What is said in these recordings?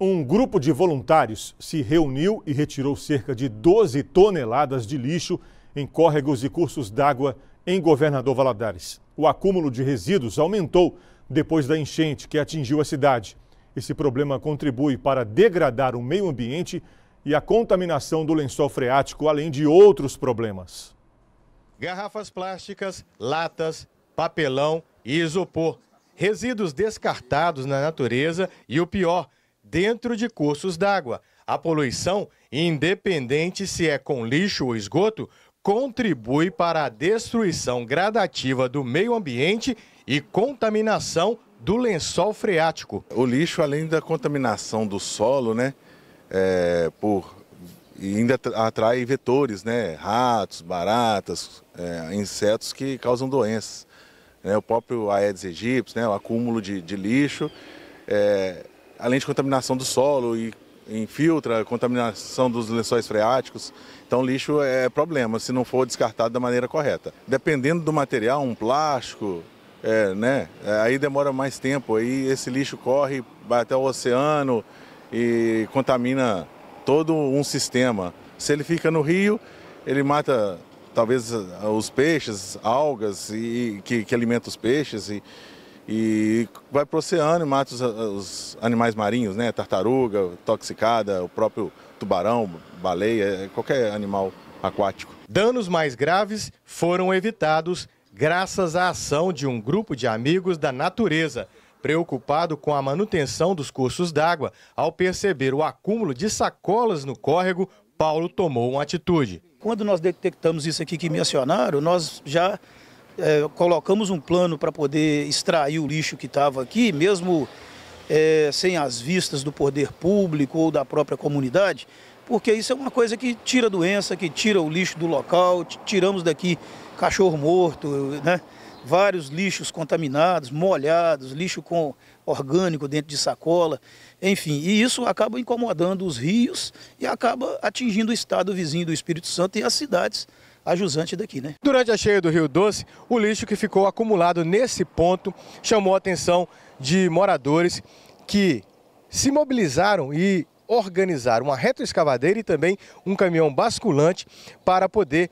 Um grupo de voluntários se reuniu e retirou cerca de 12 toneladas de lixo em córregos e cursos d'água em Governador Valadares. O acúmulo de resíduos aumentou depois da enchente que atingiu a cidade. Esse problema contribui para degradar o meio ambiente e a contaminação do lençol freático, além de outros problemas. Garrafas plásticas, latas, papelão e isopor. Resíduos descartados na natureza e o pior, dentro de cursos d'água. A poluição, independente se é com lixo ou esgoto, contribui para a destruição gradativa do meio ambiente e contaminação do lençol freático. O lixo, além da contaminação do solo, né, é, por, ainda atrai vetores, né, ratos, baratas, é, insetos que causam doenças. Né, o próprio Aedes aegypti, né, o acúmulo de, de lixo, é, além de contaminação do solo e infiltra, contaminação dos lençóis freáticos. Então, lixo é problema se não for descartado da maneira correta. Dependendo do material, um plástico, é, né? É, aí demora mais tempo, aí esse lixo corre, vai até o oceano e contamina todo um sistema. Se ele fica no rio, ele mata talvez os peixes, algas e que, que alimenta os peixes e e vai para o oceano e mata os, os, animais marinhos, né? Tartaruga, toxicada, o próprio tubarão, baleia, qualquer animal aquático. Danos mais graves foram evitados graças à ação de um grupo de amigos da natureza, preocupado com a manutenção dos cursos d'água. Ao perceber o acúmulo de sacolas no córrego, Paulo tomou uma atitude. Quando nós detectamos isso aqui que mencionaram, nós já é, colocamos um plano para poder extrair o lixo que estava aqui, mesmo é, sem as vistas do poder público ou da própria comunidade, porque isso é uma coisa que tira doença, que tira o lixo do local, tiramos daqui cachorro morto, né? vários lixos contaminados, molhados, lixo com orgânico dentro de sacola, enfim, e isso acaba incomodando os rios e acaba atingindo o estado vizinho do Espírito Santo e as cidades a jusante daqui, né? Durante a cheia do Rio Doce, o lixo que ficou acumulado nesse ponto chamou a atenção de moradores que se mobilizaram e organizaram uma retroescavadeira e também um caminhão basculante para poder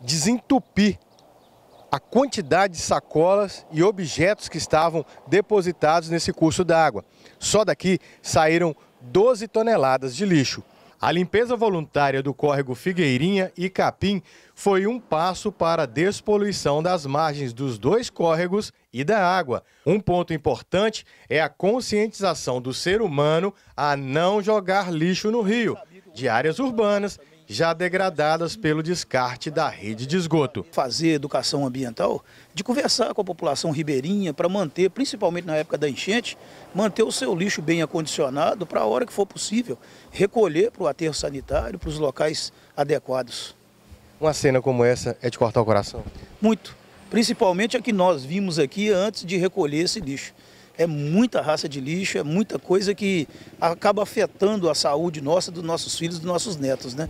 desentupir a quantidade de sacolas e objetos que estavam depositados nesse curso d'água. Só daqui saíram 12 toneladas de lixo. A limpeza voluntária do córrego Figueirinha e Capim foi um passo para a despoluição das margens dos dois córregos e da água. Um ponto importante é a conscientização do ser humano a não jogar lixo no rio, de áreas urbanas já degradadas pelo descarte da rede de esgoto. Fazer educação ambiental, de conversar com a população ribeirinha para manter, principalmente na época da enchente, manter o seu lixo bem acondicionado para a hora que for possível recolher para o aterro sanitário, para os locais adequados. Uma cena como essa é de cortar o coração? Muito. Principalmente a que nós vimos aqui antes de recolher esse lixo é muita raça de lixo, é muita coisa que acaba afetando a saúde nossa, dos nossos filhos, dos nossos netos, né?